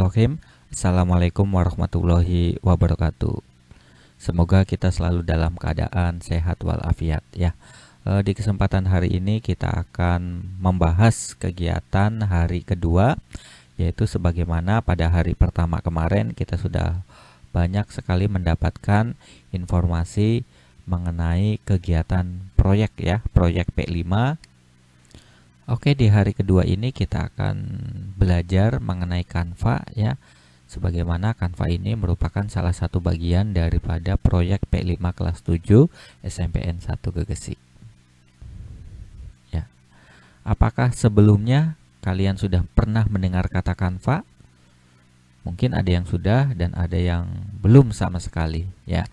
Bismillahirrahmanirrahim. Assalamualaikum warahmatullahi wabarakatuh. Semoga kita selalu dalam keadaan sehat walafiat ya. E, di kesempatan hari ini kita akan membahas kegiatan hari kedua yaitu sebagaimana pada hari pertama kemarin kita sudah banyak sekali mendapatkan informasi mengenai kegiatan proyek ya, proyek P5 Oke, di hari kedua ini kita akan belajar mengenai Canva ya. Sebagaimana Canva ini merupakan salah satu bagian daripada proyek P5 kelas 7 SMPN 1 Gegesi. Ya. Apakah sebelumnya kalian sudah pernah mendengar kata Canva? Mungkin ada yang sudah dan ada yang belum sama sekali ya.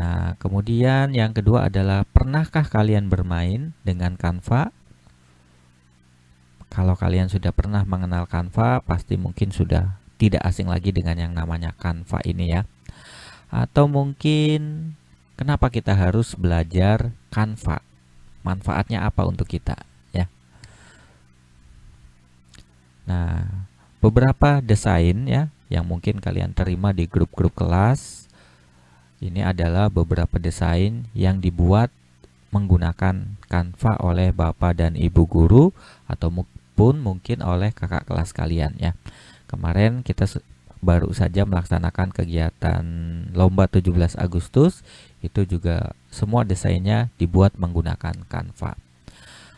Nah, kemudian yang kedua adalah pernahkah kalian bermain dengan Canva? Kalau kalian sudah pernah mengenal Canva, pasti mungkin sudah tidak asing lagi dengan yang namanya Canva ini ya. Atau mungkin kenapa kita harus belajar Canva? Manfaatnya apa untuk kita ya? Nah, beberapa desain ya yang mungkin kalian terima di grup-grup kelas. Ini adalah beberapa desain yang dibuat menggunakan kanva oleh Bapak dan Ibu guru atau maupun mungkin oleh kakak kelas kalian ya. Kemarin kita baru saja melaksanakan kegiatan lomba 17 Agustus itu juga semua desainnya dibuat menggunakan Canva.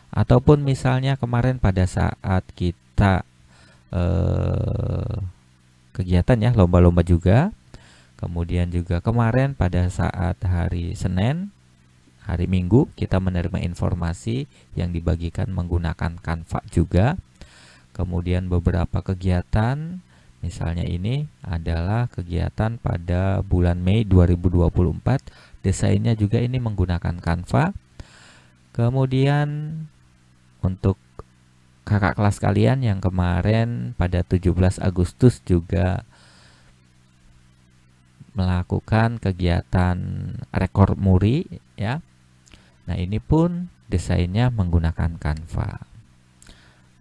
Ataupun misalnya kemarin pada saat kita eh, kegiatan ya lomba-lomba juga. Kemudian juga kemarin pada saat hari Senin Hari Minggu kita menerima informasi yang dibagikan menggunakan Canva juga. Kemudian beberapa kegiatan, misalnya ini adalah kegiatan pada bulan Mei 2024. Desainnya juga ini menggunakan Canva. Kemudian untuk kakak kelas kalian yang kemarin pada 17 Agustus juga melakukan kegiatan rekor muri ya Nah, ini pun desainnya menggunakan Canva.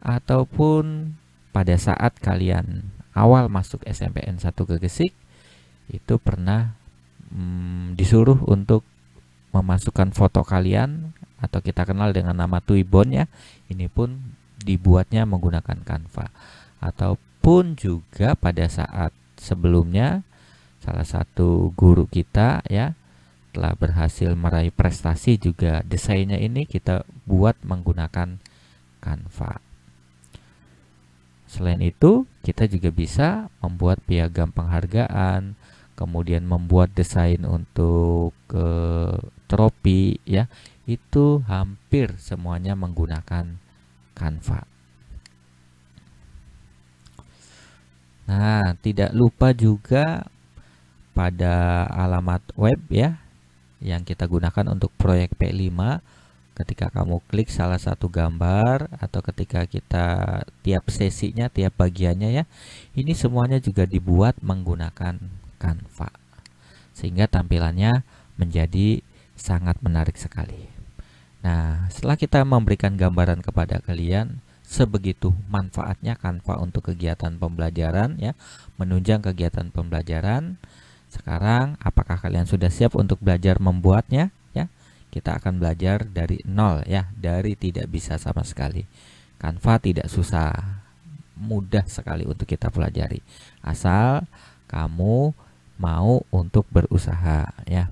Ataupun pada saat kalian awal masuk SMPN 1 ke Gesik itu pernah hmm, disuruh untuk memasukkan foto kalian atau kita kenal dengan nama Tuibon ya. Ini pun dibuatnya menggunakan Canva. Ataupun juga pada saat sebelumnya salah satu guru kita ya telah berhasil meraih prestasi juga desainnya ini kita buat menggunakan Canva. Selain itu, kita juga bisa membuat piagam penghargaan, kemudian membuat desain untuk ke eh, tropi ya. Itu hampir semuanya menggunakan Canva. Nah, tidak lupa juga pada alamat web ya yang kita gunakan untuk proyek P5 ketika kamu klik salah satu gambar atau ketika kita tiap sesinya tiap bagiannya ya ini semuanya juga dibuat menggunakan Canva sehingga tampilannya menjadi sangat menarik sekali Nah setelah kita memberikan gambaran kepada kalian sebegitu manfaatnya Canva untuk kegiatan pembelajaran ya menunjang kegiatan pembelajaran sekarang apakah kalian sudah siap untuk belajar membuatnya? Ya, kita akan belajar dari nol ya, dari tidak bisa sama sekali. Canva tidak susah, mudah sekali untuk kita pelajari. Asal kamu mau untuk berusaha ya.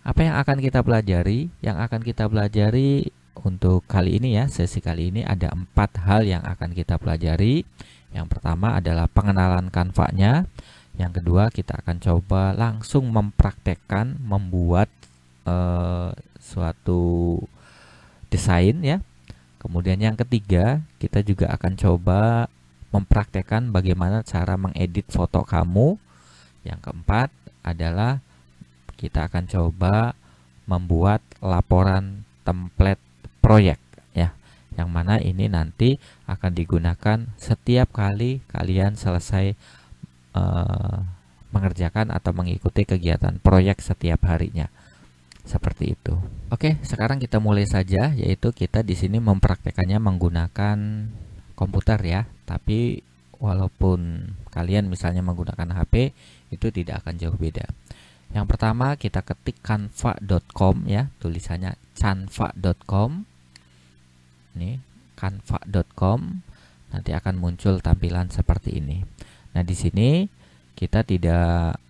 Apa yang akan kita pelajari? Yang akan kita pelajari untuk kali ini ya, sesi kali ini ada empat hal yang akan kita pelajari. Yang pertama adalah pengenalan kanvanya yang kedua, kita akan coba langsung mempraktekkan membuat eh, suatu desain ya. Kemudian yang ketiga, kita juga akan coba mempraktekkan bagaimana cara mengedit foto kamu. Yang keempat adalah kita akan coba membuat laporan template proyek ya. Yang mana ini nanti akan digunakan setiap kali kalian selesai Eh, mengerjakan atau mengikuti kegiatan proyek setiap harinya. Seperti itu. Oke, sekarang kita mulai saja yaitu kita di sini mempraktekannya menggunakan komputer ya. Tapi walaupun kalian misalnya menggunakan HP itu tidak akan jauh beda. Yang pertama kita ketik canva.com ya, tulisannya canva.com. Nih, canva.com nanti akan muncul tampilan seperti ini. Nah, di sini kita tidak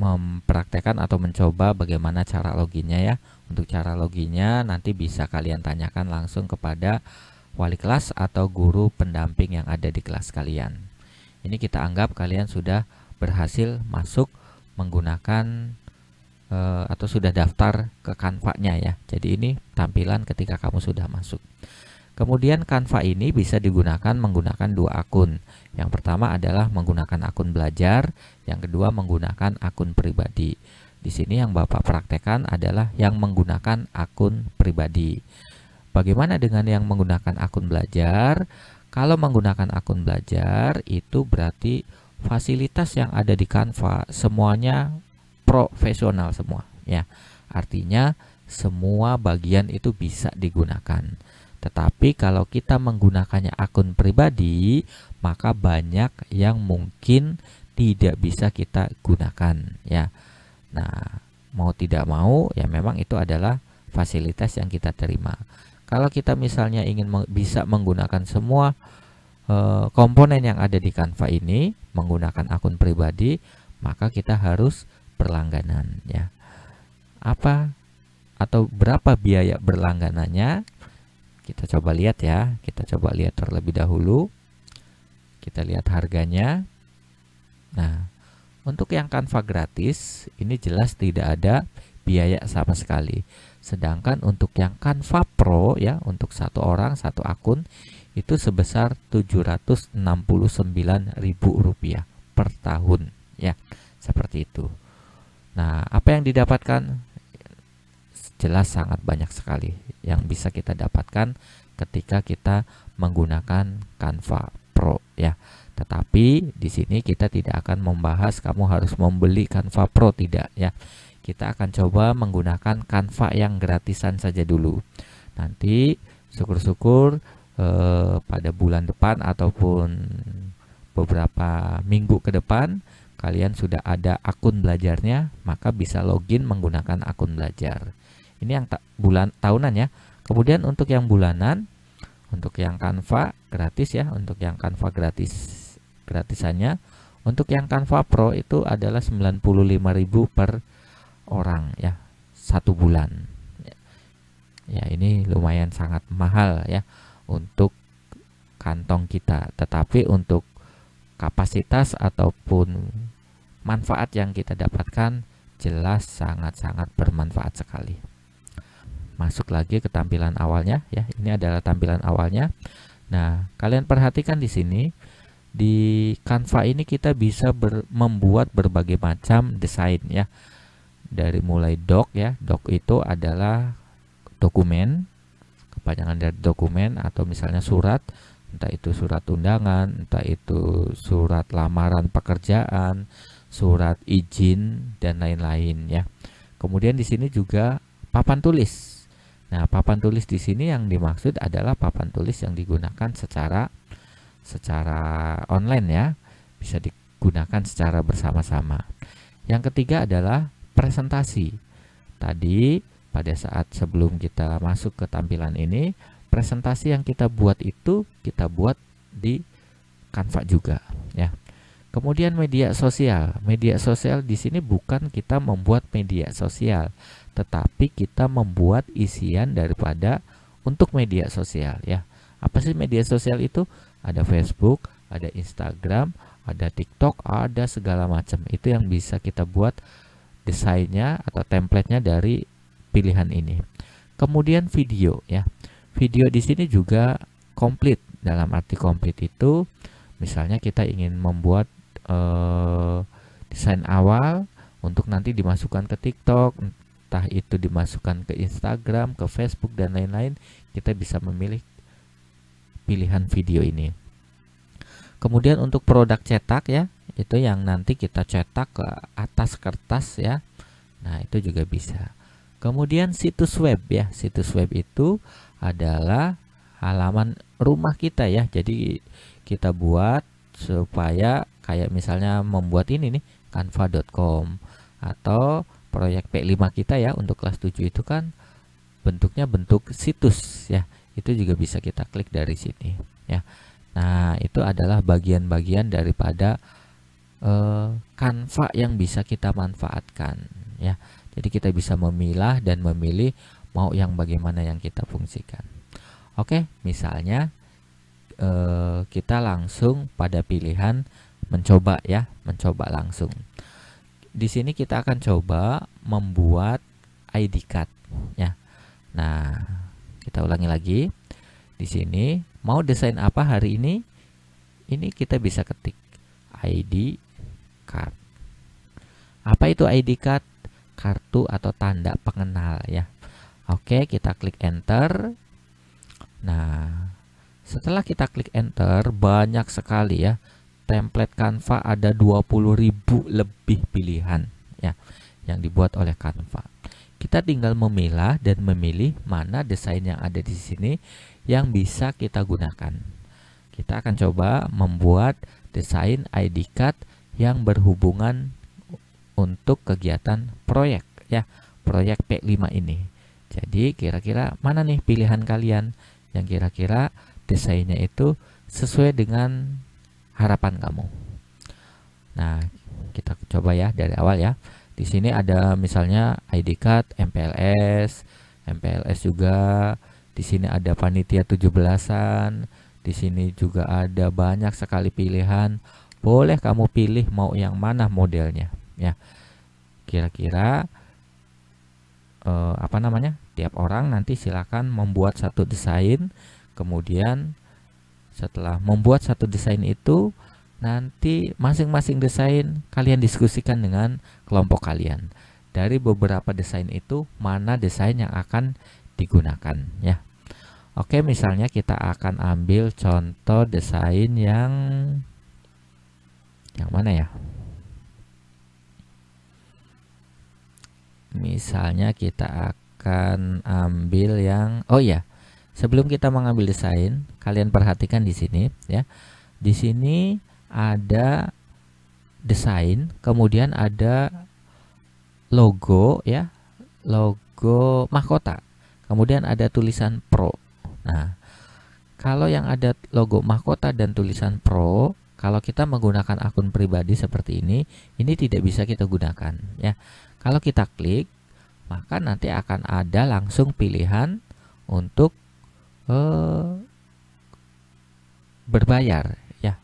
mempraktekkan atau mencoba bagaimana cara loginnya ya. Untuk cara loginnya nanti bisa kalian tanyakan langsung kepada wali kelas atau guru pendamping yang ada di kelas kalian. Ini kita anggap kalian sudah berhasil masuk menggunakan eh, atau sudah daftar ke kanvanya ya. Jadi ini tampilan ketika kamu sudah masuk. Kemudian Canva ini bisa digunakan menggunakan dua akun. Yang pertama adalah menggunakan akun belajar, yang kedua menggunakan akun pribadi. Di sini yang Bapak praktekkan adalah yang menggunakan akun pribadi. Bagaimana dengan yang menggunakan akun belajar? Kalau menggunakan akun belajar itu berarti fasilitas yang ada di Canva semuanya profesional semua ya. Artinya semua bagian itu bisa digunakan. Tetapi kalau kita menggunakannya akun pribadi, maka banyak yang mungkin tidak bisa kita gunakan ya. Nah, mau tidak mau ya memang itu adalah fasilitas yang kita terima. Kalau kita misalnya ingin bisa menggunakan semua eh, komponen yang ada di Canva ini menggunakan akun pribadi, maka kita harus berlangganan ya. Apa atau berapa biaya berlangganannya kita coba lihat ya, kita coba lihat terlebih dahulu. Kita lihat harganya. Nah, untuk yang Canva gratis, ini jelas tidak ada biaya sama sekali. Sedangkan untuk yang Canva Pro ya, untuk satu orang satu akun itu sebesar Rp769.000 per tahun ya, seperti itu. Nah, apa yang didapatkan? jelas sangat banyak sekali yang bisa kita dapatkan ketika kita menggunakan Canva Pro ya. Tetapi di sini kita tidak akan membahas kamu harus membeli Canva Pro tidak ya. Kita akan coba menggunakan Canva yang gratisan saja dulu. Nanti syukur-syukur eh, pada bulan depan ataupun beberapa minggu ke depan kalian sudah ada akun belajarnya, maka bisa login menggunakan akun belajar. Ini yang ta bulan tahunan ya. Kemudian untuk yang bulanan, untuk yang kanva gratis ya, untuk yang kanva gratis gratisannya. Untuk yang kanva Pro itu adalah 95.000 per orang ya, satu bulan. Ya, ini lumayan sangat mahal ya untuk kantong kita. Tetapi untuk kapasitas ataupun manfaat yang kita dapatkan jelas sangat-sangat bermanfaat sekali masuk lagi ke tampilan awalnya ya. Ini adalah tampilan awalnya. Nah, kalian perhatikan di sini di Canva ini kita bisa ber, membuat berbagai macam desain ya. Dari mulai doc ya. Doc itu adalah dokumen kepanjangan dari dokumen atau misalnya surat entah itu surat undangan, entah itu surat lamaran pekerjaan, surat izin dan lain-lain ya. Kemudian di sini juga papan tulis Nah, papan tulis di sini yang dimaksud adalah papan tulis yang digunakan secara secara online ya. Bisa digunakan secara bersama-sama. Yang ketiga adalah presentasi. Tadi pada saat sebelum kita masuk ke tampilan ini, presentasi yang kita buat itu kita buat di Canva juga ya. Kemudian media sosial. Media sosial di sini bukan kita membuat media sosial, tetapi kita membuat isian daripada untuk media sosial ya. Apa sih media sosial itu? Ada Facebook, ada Instagram, ada TikTok, ada segala macam. Itu yang bisa kita buat desainnya atau templatenya dari pilihan ini. Kemudian video ya. Video di sini juga komplit. Dalam arti komplit itu misalnya kita ingin membuat eh, desain awal untuk nanti dimasukkan ke TikTok, entah itu dimasukkan ke Instagram, ke Facebook dan lain-lain, kita bisa memilih pilihan video ini. Kemudian untuk produk cetak ya, itu yang nanti kita cetak ke atas kertas ya. Nah, itu juga bisa. Kemudian situs web ya, situs web itu adalah halaman rumah kita ya. Jadi kita buat supaya kayak misalnya membuat ini nih canva.com atau proyek P5 kita ya untuk kelas 7 itu kan bentuknya bentuk situs ya. Itu juga bisa kita klik dari sini ya. Nah, itu adalah bagian-bagian daripada kanva eh, uh, yang bisa kita manfaatkan ya. Jadi kita bisa memilah dan memilih mau yang bagaimana yang kita fungsikan. Oke, misalnya uh, kita langsung pada pilihan mencoba ya, mencoba langsung di sini kita akan coba membuat ID card ya. Nah, kita ulangi lagi. Di sini mau desain apa hari ini? Ini kita bisa ketik ID card. Apa itu ID card? Kartu atau tanda pengenal ya. Oke, kita klik enter. Nah, setelah kita klik enter banyak sekali ya template Canva ada 20.000 lebih pilihan ya yang dibuat oleh Canva. Kita tinggal memilah dan memilih mana desain yang ada di sini yang bisa kita gunakan. Kita akan coba membuat desain ID card yang berhubungan untuk kegiatan proyek ya, proyek P5 ini. Jadi kira-kira mana nih pilihan kalian yang kira-kira desainnya itu sesuai dengan harapan kamu. Nah, kita coba ya dari awal ya. Di sini ada misalnya ID card, MPLS, MPLS juga. Di sini ada panitia 17-an. Di sini juga ada banyak sekali pilihan. Boleh kamu pilih mau yang mana modelnya ya. Kira-kira eh, apa namanya? Tiap orang nanti silakan membuat satu desain kemudian setelah membuat satu desain itu, nanti masing-masing desain kalian diskusikan dengan kelompok kalian. Dari beberapa desain itu, mana desain yang akan digunakan ya. Oke, misalnya kita akan ambil contoh desain yang yang mana ya? Misalnya kita akan ambil yang oh ya, sebelum kita mengambil desain, kalian perhatikan di sini ya. Di sini ada desain, kemudian ada logo ya, logo mahkota. Kemudian ada tulisan pro. Nah, kalau yang ada logo mahkota dan tulisan pro, kalau kita menggunakan akun pribadi seperti ini, ini tidak bisa kita gunakan ya. Kalau kita klik, maka nanti akan ada langsung pilihan untuk eh, berbayar ya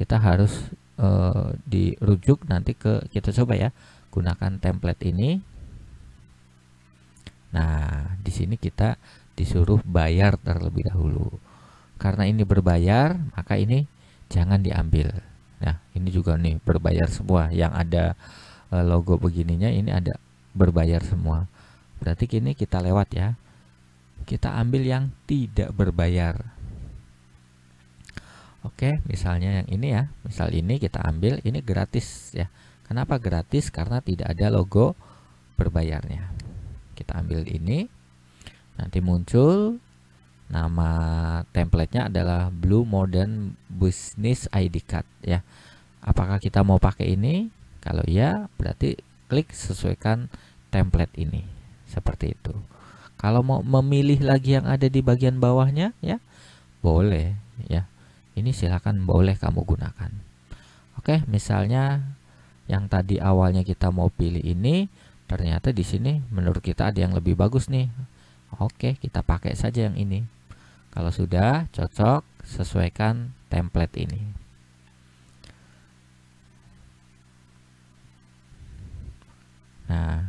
kita harus e, dirujuk nanti ke kita coba ya gunakan template ini nah di sini kita disuruh bayar terlebih dahulu karena ini berbayar maka ini jangan diambil nah ini juga nih berbayar semua yang ada e, logo begininya ini ada berbayar semua berarti kini kita lewat ya kita ambil yang tidak berbayar Oke, misalnya yang ini ya. Misal ini kita ambil, ini gratis ya. Kenapa gratis? Karena tidak ada logo berbayarnya. Kita ambil ini. Nanti muncul nama templatenya adalah Blue Modern Business ID Card ya. Apakah kita mau pakai ini? Kalau iya, berarti klik sesuaikan template ini. Seperti itu. Kalau mau memilih lagi yang ada di bagian bawahnya ya, boleh ya ini silahkan boleh kamu gunakan oke misalnya yang tadi awalnya kita mau pilih ini ternyata di sini menurut kita ada yang lebih bagus nih oke kita pakai saja yang ini kalau sudah cocok sesuaikan template ini nah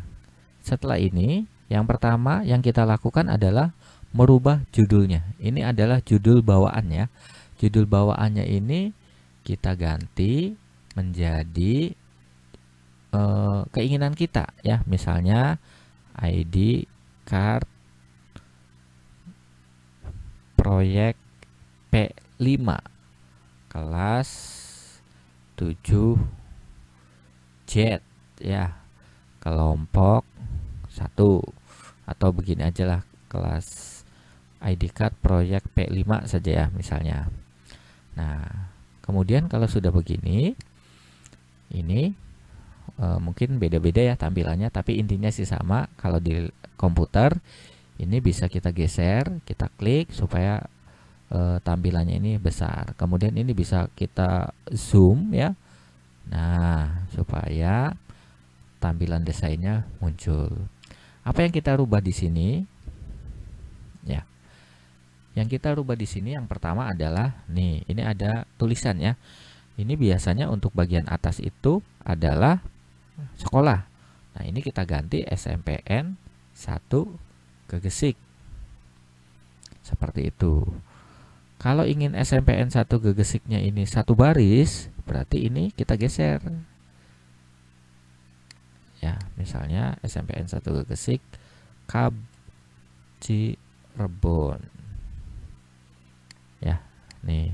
setelah ini yang pertama yang kita lakukan adalah merubah judulnya ini adalah judul bawaan ya judul bawaannya ini kita ganti menjadi uh, keinginan kita ya misalnya ID card proyek P5 kelas 7 jet ya kelompok 1 atau begini aja lah kelas ID card proyek P5 saja ya misalnya Nah, kemudian kalau sudah begini, ini e, mungkin beda-beda ya tampilannya, tapi intinya sih sama. Kalau di komputer, ini bisa kita geser, kita klik supaya e, tampilannya ini besar. Kemudian ini bisa kita zoom ya. Nah, supaya tampilan desainnya muncul. Apa yang kita rubah di sini? Ya. Yang kita rubah di sini yang pertama adalah nih, ini ada tulisan ya. Ini biasanya untuk bagian atas itu adalah sekolah. Nah, ini kita ganti SMPN 1 Gegesik. Seperti itu. Kalau ingin SMPN 1 Gegesiknya ini satu baris, berarti ini kita geser. Ya, misalnya SMPN 1 Gegesik Kab Cirebon nih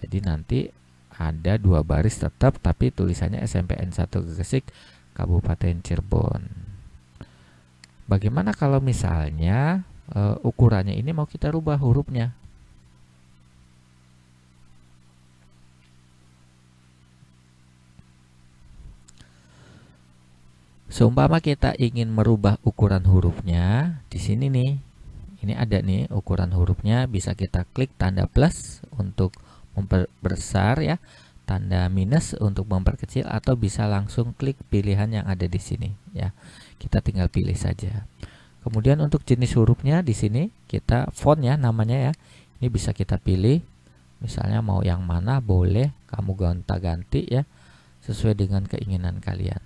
jadi nanti ada dua baris tetap tapi tulisannya SMPN 1 Gresik Kabupaten Cirebon bagaimana kalau misalnya e, ukurannya ini mau kita rubah hurufnya Seumpama kita ingin merubah ukuran hurufnya di sini nih ini ada nih ukuran hurufnya bisa kita klik tanda plus untuk memperbesar ya tanda minus untuk memperkecil atau bisa langsung klik pilihan yang ada di sini ya kita tinggal pilih saja kemudian untuk jenis hurufnya di sini kita font ya namanya ya ini bisa kita pilih misalnya mau yang mana boleh kamu gonta-ganti ya sesuai dengan keinginan kalian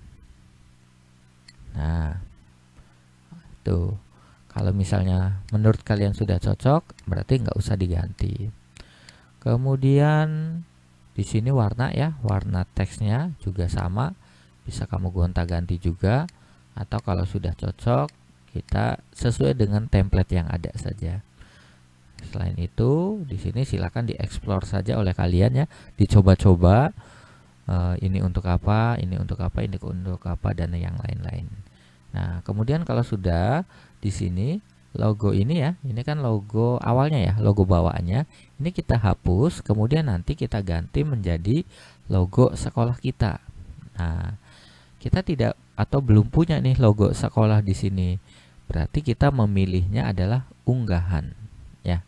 nah tuh kalau misalnya menurut kalian sudah cocok, berarti nggak usah diganti. Kemudian di sini warna ya, warna teksnya juga sama. Bisa kamu gonta-ganti juga atau kalau sudah cocok kita sesuai dengan template yang ada saja. Selain itu, di sini silakan dieksplor saja oleh kalian ya, dicoba-coba uh, ini untuk apa, ini untuk apa, ini untuk apa dan yang lain-lain. Nah, kemudian kalau sudah di sini logo ini ya ini kan logo awalnya ya logo bawaannya ini kita hapus kemudian nanti kita ganti menjadi logo sekolah kita nah kita tidak atau belum punya nih logo sekolah di sini berarti kita memilihnya adalah unggahan ya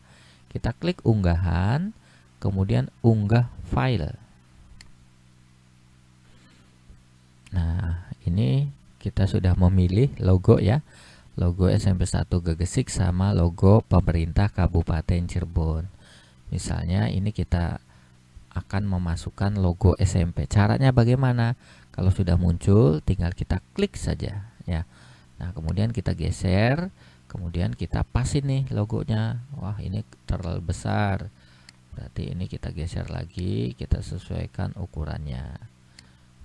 kita klik unggahan kemudian unggah file nah ini kita sudah memilih logo ya logo SMP 1 Gegesik sama logo pemerintah Kabupaten Cirebon. Misalnya ini kita akan memasukkan logo SMP. Caranya bagaimana? Kalau sudah muncul tinggal kita klik saja ya. Nah, kemudian kita geser, kemudian kita pas ini logonya. Wah, ini terlalu besar. Berarti ini kita geser lagi, kita sesuaikan ukurannya.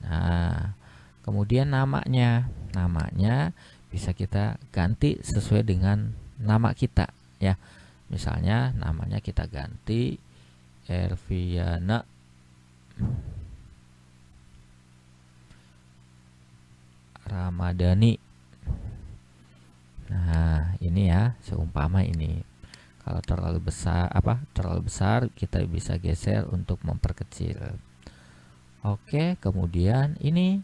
Nah, kemudian namanya. Namanya bisa kita ganti sesuai dengan nama kita ya misalnya namanya kita ganti Erviana Ramadhani nah ini ya seumpama ini kalau terlalu besar apa terlalu besar kita bisa geser untuk memperkecil oke kemudian ini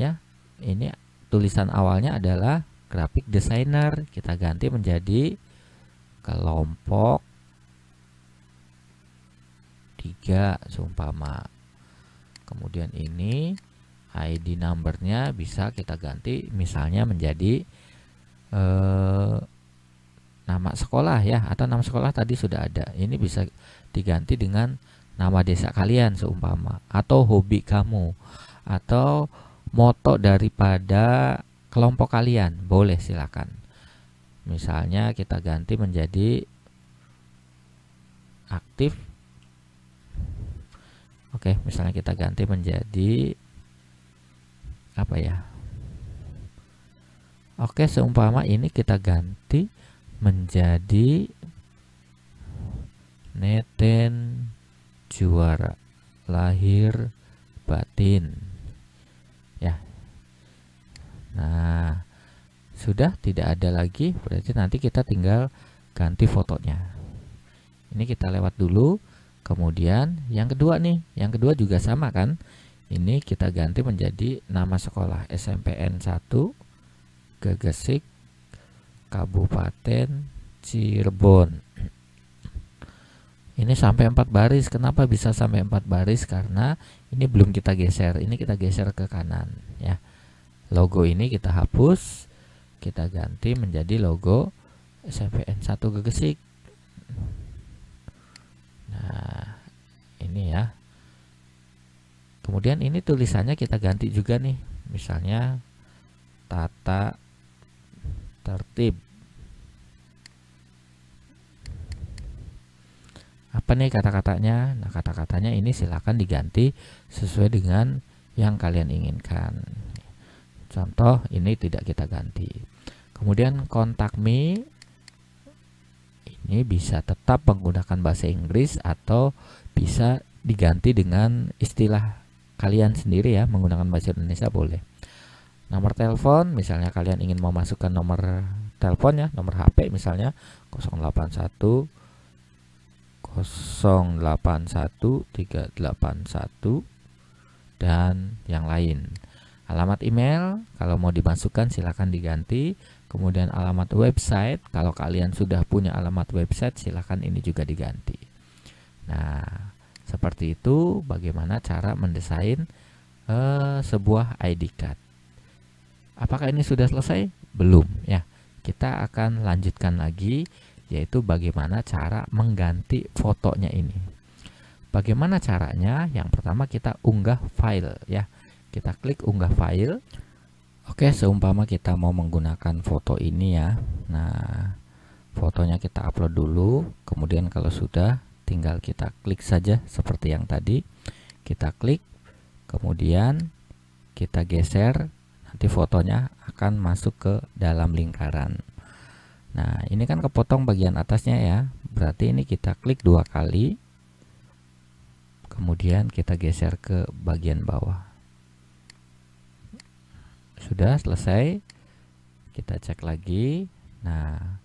ya ini tulisan awalnya adalah graphic designer kita ganti menjadi kelompok 3 seumpama kemudian ini ID numbernya bisa kita ganti misalnya menjadi eh, nama sekolah ya atau nama sekolah tadi sudah ada ini bisa diganti dengan nama desa kalian seumpama atau hobi kamu atau moto daripada kelompok kalian boleh silakan misalnya kita ganti menjadi aktif oke misalnya kita ganti menjadi apa ya oke seumpama ini kita ganti menjadi neten juara lahir batin Nah, sudah tidak ada lagi, berarti nanti kita tinggal ganti fotonya. Ini kita lewat dulu. Kemudian yang kedua nih, yang kedua juga sama kan? Ini kita ganti menjadi nama sekolah SMPN 1 Gegesik Kabupaten Cirebon. Ini sampai 4 baris. Kenapa bisa sampai 4 baris? Karena ini belum kita geser. Ini kita geser ke kanan logo ini kita hapus kita ganti menjadi logo SMPN 1 Gegesik nah ini ya kemudian ini tulisannya kita ganti juga nih misalnya tata tertib apa nih kata-katanya nah kata-katanya ini silahkan diganti sesuai dengan yang kalian inginkan Contoh ini tidak kita ganti. Kemudian kontak me ini bisa tetap menggunakan bahasa Inggris atau bisa diganti dengan istilah kalian sendiri ya menggunakan bahasa Indonesia boleh. Nomor telepon misalnya kalian ingin memasukkan nomor telepon ya, nomor HP misalnya 081 081 381 dan yang lain. Alamat email, kalau mau dimasukkan silahkan diganti. Kemudian alamat website, kalau kalian sudah punya alamat website silahkan ini juga diganti. Nah, seperti itu bagaimana cara mendesain uh, sebuah ID card. Apakah ini sudah selesai? Belum ya. Kita akan lanjutkan lagi yaitu bagaimana cara mengganti fotonya ini. Bagaimana caranya? Yang pertama kita unggah file ya kita klik unggah file Oke seumpama kita mau menggunakan foto ini ya Nah fotonya kita upload dulu kemudian kalau sudah tinggal kita klik saja seperti yang tadi kita klik kemudian kita geser nanti fotonya akan masuk ke dalam lingkaran nah ini kan kepotong bagian atasnya ya berarti ini kita klik dua kali kemudian kita geser ke bagian bawah sudah selesai. Kita cek lagi. Nah,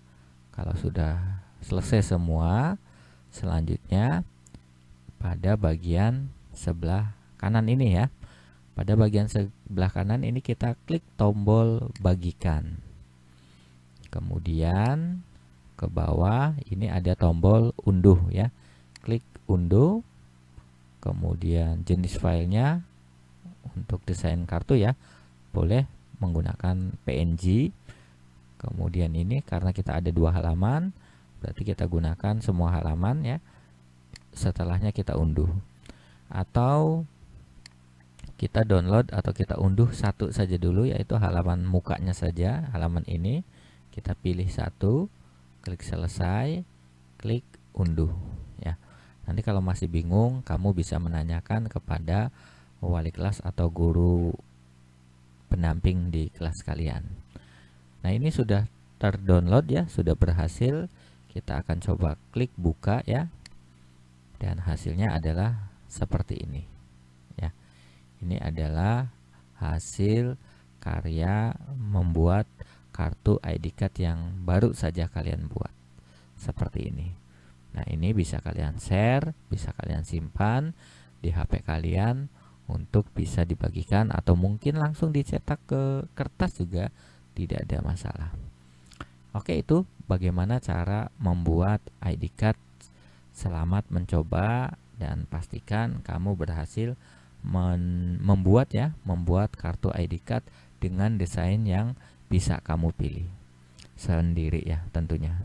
kalau sudah selesai semua, selanjutnya pada bagian sebelah kanan ini ya. Pada bagian sebelah kanan ini kita klik tombol bagikan. Kemudian ke bawah ini ada tombol unduh ya. Klik unduh. Kemudian jenis filenya untuk desain kartu ya boleh menggunakan PNG. Kemudian ini karena kita ada dua halaman, berarti kita gunakan semua halaman ya. Setelahnya kita unduh. Atau kita download atau kita unduh satu saja dulu yaitu halaman mukanya saja, halaman ini. Kita pilih satu, klik selesai, klik unduh ya. Nanti kalau masih bingung, kamu bisa menanyakan kepada wali kelas atau guru pendamping di kelas kalian. Nah, ini sudah terdownload ya, sudah berhasil. Kita akan coba klik buka ya. Dan hasilnya adalah seperti ini. Ya. Ini adalah hasil karya membuat kartu ID card yang baru saja kalian buat. Seperti ini. Nah, ini bisa kalian share, bisa kalian simpan di HP kalian untuk bisa dibagikan atau mungkin langsung dicetak ke kertas juga tidak ada masalah. Oke, itu bagaimana cara membuat ID card. Selamat mencoba dan pastikan kamu berhasil membuat ya, membuat kartu ID card dengan desain yang bisa kamu pilih sendiri ya tentunya.